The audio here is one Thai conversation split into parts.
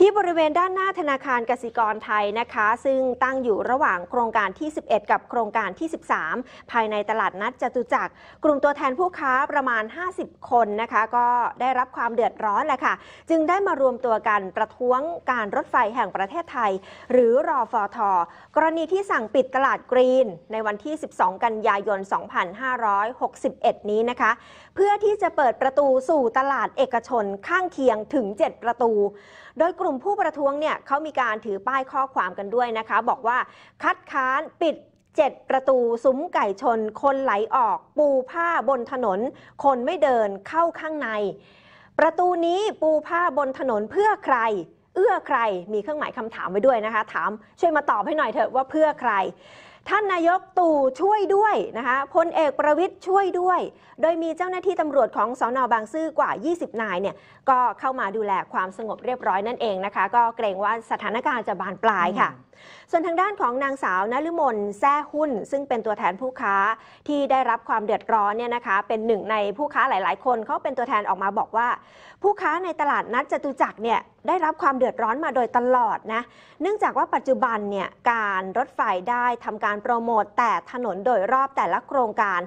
ที่บริเวณด้านหน้าธนาคารกสิกรไทยนะคะ ซึ่งตั้งอยู่ระหว่างโครงการที่ 11 กับโครงการที่ 13 ภายในตลาดนัดจตุจักรกลุ่มตัวแทนผู้ค้าประมาณ 50 คนนะคะ ก็ได้รับความเดือดร้อนแหละค่ะจึงได้มารวมตัวกันประท้วงการรถไฟแห่งประเทศไทย หรือรอฟอทกรณีที่สั่งปิดตลาดกรีน ในวันที่ 12 กันยายน 2561 นี้นะคะ เพื่อที่จะเปิดประตูสู่ตลาดเอกชนข้างเคียงถึง 7 ประตู โดยกลุ่มลุ่มผู้ประท้วงเนี่ยเขามีการถือป้ายข้อความกันด้วยนะคะ บอกว่าคัดค้านปิดเจ็ดประตูซุ้มไก่ชน คนไหลออก ปูผ้าบนถนน คนไม่เดินเข้าข้างใน ประตูนี้ปูผ้าบนถนนเพื่อใคร เอื้อใครมีเครื่องหมายคำถามไว้ด้วยนะคะ ถามช่วยมาตอบให้หน่อยเถอะว่าเพื่อใครท่านนายกตู่ช่วยด้วยนะคะพลเอกประวิทย์ช่วยด้วย โดยมีเจ้าหน้าที่ตำรวจของสอนอบางซื่อ กว่า 20 นายเนี่ยก็เข้ามาดูแลความสงบเรียบร้อยนั่นเองนะคะ ก็เกรงว่าสถานการณ์จะบานปลายค่ะ ส่วนทางด้านของนางสาวนลุมนแซ่หุ้น ซึ่งเป็นตัวแทนผู้ค้าที่ได้รับความเดือดร้อนเนี่ยนะคะเป็นหนึ่งในผู้ค้าหลาย ๆ คนเขาเป็นตัวแทนออกมาบอกว่า ผู้ค้าในตลาดนัดจตุจักรเนี่ยได้รับความเดือดร้อนมาโดยตลอดนะเนื่องจากว่าปัจจุบันเนี่ยการรถไฟได้ทำการการโปรโมทแต่ถนนโดยรอบแต่ละโครงการ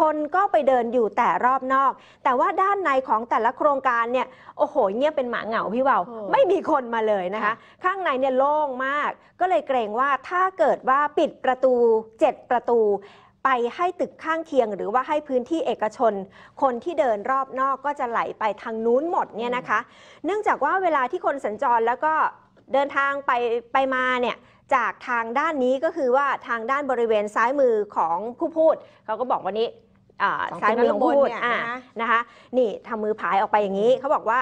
คนก็ไปเดินอยู่แต่รอบนอก แต่ว่าด้านในของแต่ละโครงการ เนี่ย โอ้โหเงียบเป็นหมาเหงาพี่เบาไม่มีคนมาเลยนะคะ ข้างในเนี่ยโล่งมาก ก็เลยเกรง ว่าถ้าเกิดว่าปิดประตู 7 ประตู ไปให้ตึกข้างเคียง หรือว่าให้พื้นที่เอกชน คนที่เดินรอบนอก ก็จะไหลไปทางนู้นหมดเนี่ยนะคะ เนื่องจากว่าเวลาที่คนสัญจรแล้วก็เดินทางไปไปมาเนี่ยจากทางด้านนี้ก็คือว่าทางด้านบริเวณซ้ายมือของผู้พูดเขาก็บอกวันนี้ซ้ายมือของพูดนะคะนี่ทำมือผายออกไปอย่างนี้ เขาบอกว่า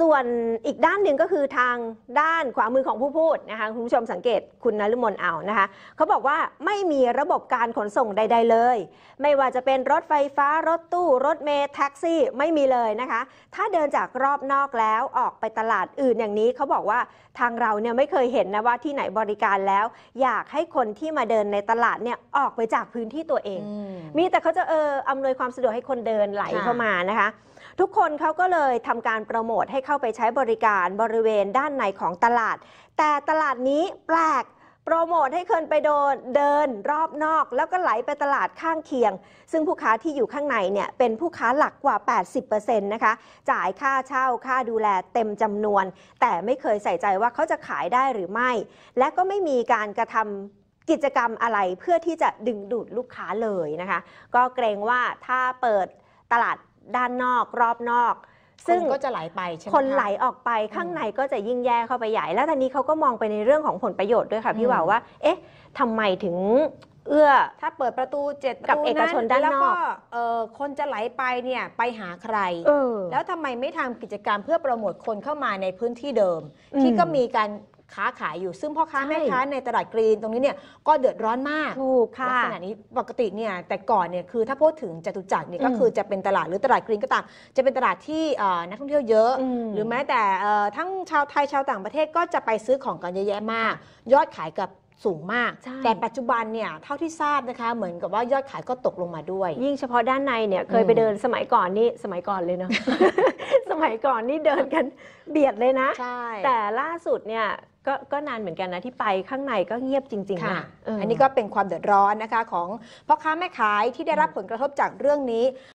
ส่วนอีกด้านหนึ่งก็คือทางด้านขวามือของผู้พูด นะคะคุณผู้ชมสังเกตคุณนฤมลเอานะคะเขาบอกว่าไม่มีระบบการขนส่งใด ๆ เลย ไม่ว่าจะเป็นรถไฟฟ้า รถตู้รถเมล์แท็กซี่ไม่มีเลยนะคะ ถ้าเดินจากรอบนอกแล้วออกไปตลาดอื่นอย่างนี้เขาบอกว่าทางเราเนี่ยไม่เคยเห็นนะว่าที่ไหนบริการแล้ว อยากให้คนที่มาเดินในตลาดเนี่ยออกไปจากพื้นที่ตัวเอง มีแต่เขาจะเอออำนวยความสะดวกให้คนเดินไหลเข้ามานะคะ ทุกคนเขาก็เลยทำการโปรโมทให้เข้าไปใช้บริการบริเวณด้านในของตลาด แต่ตลาดนี้แปลกโปรโมทให้คนไปโดนเดินรอบนอก แล้วก็ไหลไปตลาดข้างเคียง ซึ่งผู้ค้าที่อยู่ข้างในเนี่ยเป็นผู้ค้าหลักกว่า 80%นะคะจ่ายค่าเช่าค่าดูแลเต็มจำนวน แต่ไม่เคยใส่ใจว่าเขาจะขายได้หรือไม่ และก็ไม่มีการกระทำกิจกรรมอะไรเพื่อที่จะดึงดูดลูกค้าเลยนะคะ ก็เกรงว่าถ้าเปิดตลาดด้านนอกรอบนอก ซึ่งก็จะไหลไปใช่ไหมคนไหลออกไปข้างในก็จะยิ่งแย่เข้าไปใหญ่ แล้วตอนนี้เขาก็มองไปในเรื่องของผลประโยชน์ด้วยค่ะ พี่ว่าว่า เอ๊ะทำไมถึงเอื้อ ถ้าเปิดประตูเจ็ดกับเอกชนด้านนอกแล้วก็คนจะไหลไปเนี่ยไปหาใคร แล้วทำไมไม่ทำกิจกรรมเพื่อโปรโมทคนเข้ามาในพื้นที่เดิม ที่ก็มีการค้าขายอยู่ซึ่งพ่อค้าแม่ค้าในตลาดกรีนตรงนี้เนี่ยก็เดือดร้อนมากถูกค่ะษณะนี้ปกติเนี่ย แต่ก่อนเนี่ยคือถ้าพูดถึงจตุจักรเนี่ยก็คือจะเป็นตลาดหรือตลาดกรีนก็ตามจะเป็นตลาดที่นักท่องเที่ยวเยอะอหรือแม้แต่ทั้งชาวไทยชาวต่างประเทศก็จะไปซื้อของกันเยอะแยะมาก ยอดขายกับสูงมาก แต่ปัจจุบันเนี่ยเท่าที่ทราบนะคะ เหมือนกับว่ายอดขายก็ตกลงมาด้วย ยิ่งเฉพาะด้านในเนี่ยเคยไปเดินสมัยก่อนนี่สมัยก่อนเลยเนาะสมัยก่อนนี่เดินกันเบียดเลยนะใช่แต่ล่าสุดเนี่ยก็ก็นานเหมือนกันนะ ที่ไปข้างในก็เงียบจริง ๆค่ะนะอันนี้ก็เป็นความเดือดร้อนนะคะ ของพ่อค้าแม่ขายที่ได้รับผลกระทบจากเรื่องนี้